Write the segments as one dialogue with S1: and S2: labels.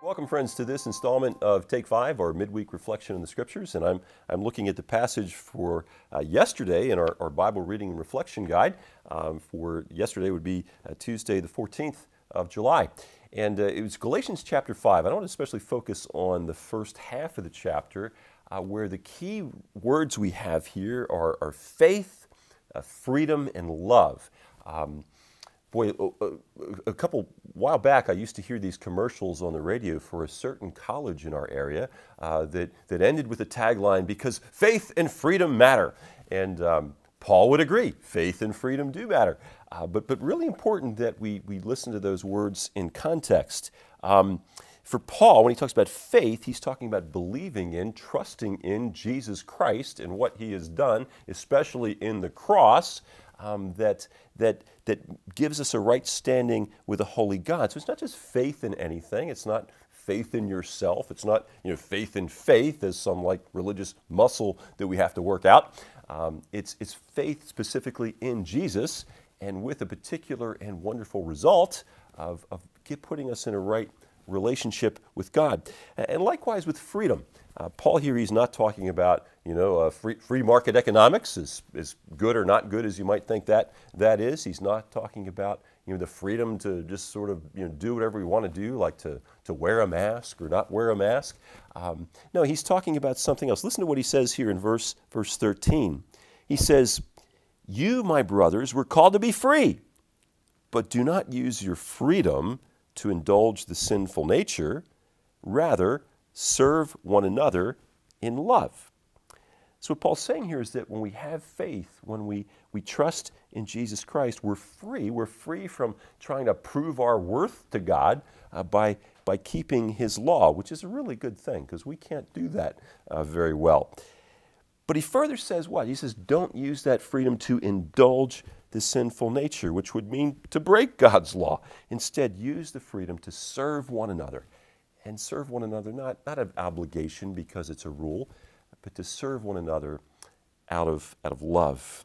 S1: Welcome, friends, to this installment of Take Five, our midweek reflection in the scriptures. And I'm, I'm looking at the passage for uh, yesterday in our, our, Bible reading and reflection guide. Um, for yesterday would be uh, Tuesday, the 14th of July. And uh, it was Galatians chapter 5. I want to especially focus on the first half of the chapter, uh, where the key words we have here are, are faith, uh, freedom, and love. Um, Boy, a, couple while back, I used to hear these commercials on the radio for a certain college in our area uh, that that ended with a tagline "Because faith and freedom matter," and um, Paul would agree, faith and freedom do matter. Uh, but but really important that we we listen to those words in context. Um, for Paul, when he talks about faith, he's talking about believing in, trusting in Jesus Christ and what he has done, especially in the cross um, that, that, that gives us a right standing with a holy God. So it's not just faith in anything, it's not faith in yourself, it's not you know, faith in faith as some like religious muscle that we have to work out. Um, it's, it's faith specifically in Jesus and with a particular and wonderful result of, of putting us in a right relationship with God. And likewise with freedom. Uh, Paul here, he's not talking about, you know, uh, free, free, market economics is, is good or not good as you might think that that is. He's not talking about, you know, the freedom to just sort of, you know, do whatever we want to do, like to, to wear a mask or not wear a mask. Um, no, he's talking about something else. Listen to what he says here in verse, verse 13. He says, you, my brothers, were called to be free, but do not use your freedom to indulge the sinful nature, rather, serve one another in love. So, what Paul's saying here is that when we have faith, when we, we trust in Jesus Christ, we're free. We're free from trying to prove our worth to God uh, by, by keeping His law, which is a really good thing because we can't do that uh, very well. But he further says what? He says, don't use that freedom to indulge the sinful nature, which would mean to break God's law. Instead, use the freedom to serve one another and serve one another, not, not of obligation because it's a rule, but to serve one another out of, out of love.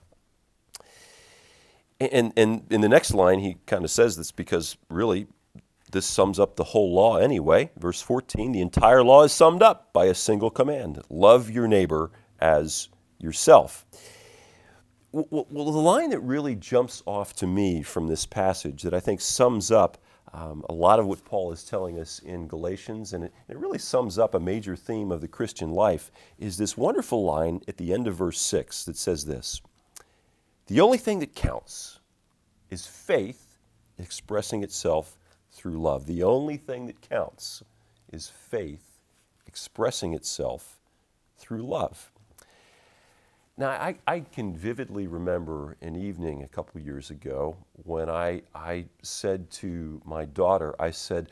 S1: And, and in the next line, he kind of says this because really this sums up the whole law anyway. Verse 14 the entire law is summed up by a single command love your neighbor as yourself. Well, the line that really jumps off to me from this passage that I think sums up um, a lot of what Paul is telling us in Galatians, and it, it, really sums up a major theme of the Christian life, is this wonderful line at the end of verse 6 that says this The only thing that counts is faith expressing itself through love. The only thing that counts is faith expressing itself through love. Now, I, I can vividly remember an evening a couple years ago when I, I said to my daughter, I said,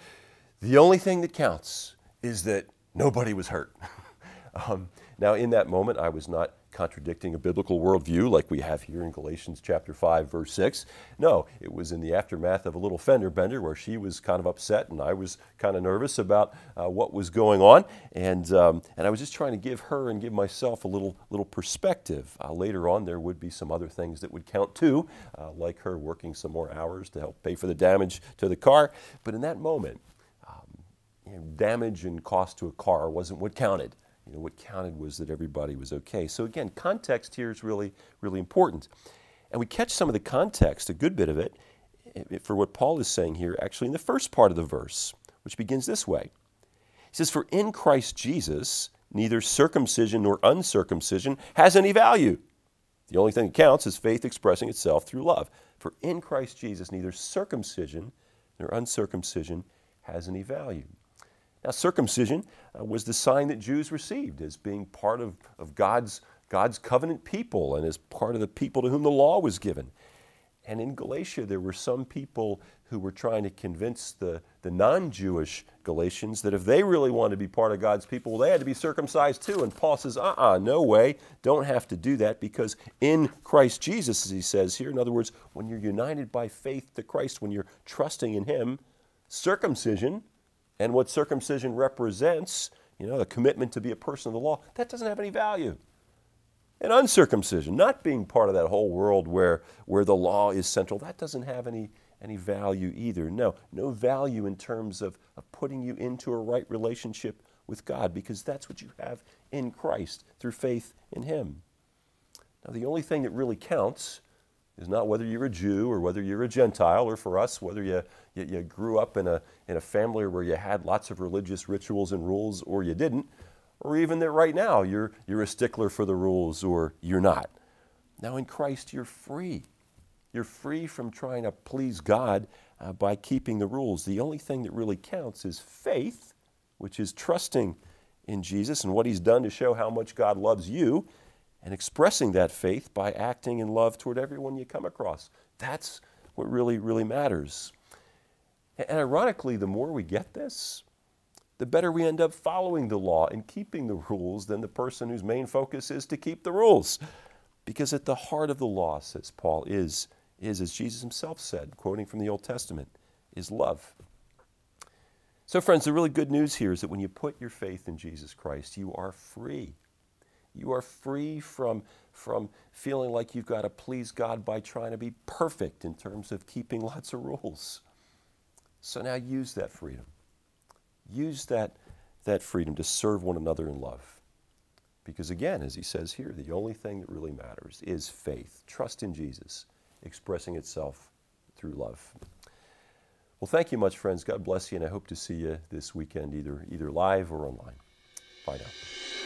S1: the only thing that counts is that nobody was hurt. um, now, in that moment, I was not contradicting a biblical worldview like we have here in Galatians chapter 5, verse 6. No, it was in the aftermath of a little fender bender where she was kind of upset and I was kind of nervous about uh, what was going on. And, um, and I was just trying to give her and give myself a little, little perspective. Uh, later on, there would be some other things that would count too, uh, like her working some more hours to help pay for the damage to the car. But in that moment, um, you know, damage and cost to a car wasn't what counted. You know, what counted was that everybody was okay. So again, context here is really, really important. And we catch some of the context, a good bit of it, for what Paul is saying here, actually in the first part of the verse, which begins this way. He says, For in Christ Jesus, neither circumcision nor uncircumcision has any value. The only thing that counts is faith expressing itself through love. For in Christ Jesus, neither circumcision nor uncircumcision has any value. Now, uh, circumcision uh, was the sign that Jews received as being part of, of God's, God's covenant people and as part of the people to whom the law was given. And in Galatia, there were some people who were trying to convince the, the non Jewish Galatians that if they really wanted to be part of God's people, well, they had to be circumcised too. And Paul says, uh uh-uh, uh no way, don't have to do that because in Christ Jesus, as he says here, in other words, when you're united by faith to Christ, when you're trusting in Him, circumcision and what circumcision represents, you know, the commitment to be a person of the law, that doesn't have any value. And uncircumcision, not being part of that whole world where, where the law is central, that doesn't have any, any value either. No, no value in terms of, of putting you into a right relationship with God because that's what you have in Christ through faith in Him. Now, the only thing that really counts is not whether you're a Jew or whether you're a Gentile, or for us, whether you, you, you, grew up in a, in a family where you had lots of religious rituals and rules or you didn't, or even that right now you're, you're a stickler for the rules or you're not. Now in Christ, you're free. You're free from trying to please God uh, by keeping the rules. The only thing that really counts is faith, which is trusting in Jesus and what He's done to show how much God loves you and expressing that faith by acting in love toward everyone you come across. That's what really, really matters. And ironically, the more we get this, the better we end up following the law and keeping the rules than the person whose main focus is to keep the rules. Because at the heart of the law, says Paul, is, is as Jesus himself said, quoting from the Old Testament, is love. So, friends, the really good news here is that when you put your faith in Jesus Christ, you are free you are free from, from feeling like you've got to please God by trying to be perfect in terms of keeping lots of rules. So now use that freedom. Use that, that freedom to serve one another in love. Because again, as he says here, the only thing that really matters is faith, trust in Jesus, expressing itself through love. Well, thank you much, friends. God bless you, and I hope to see you this weekend, either, either live or online. Bye now.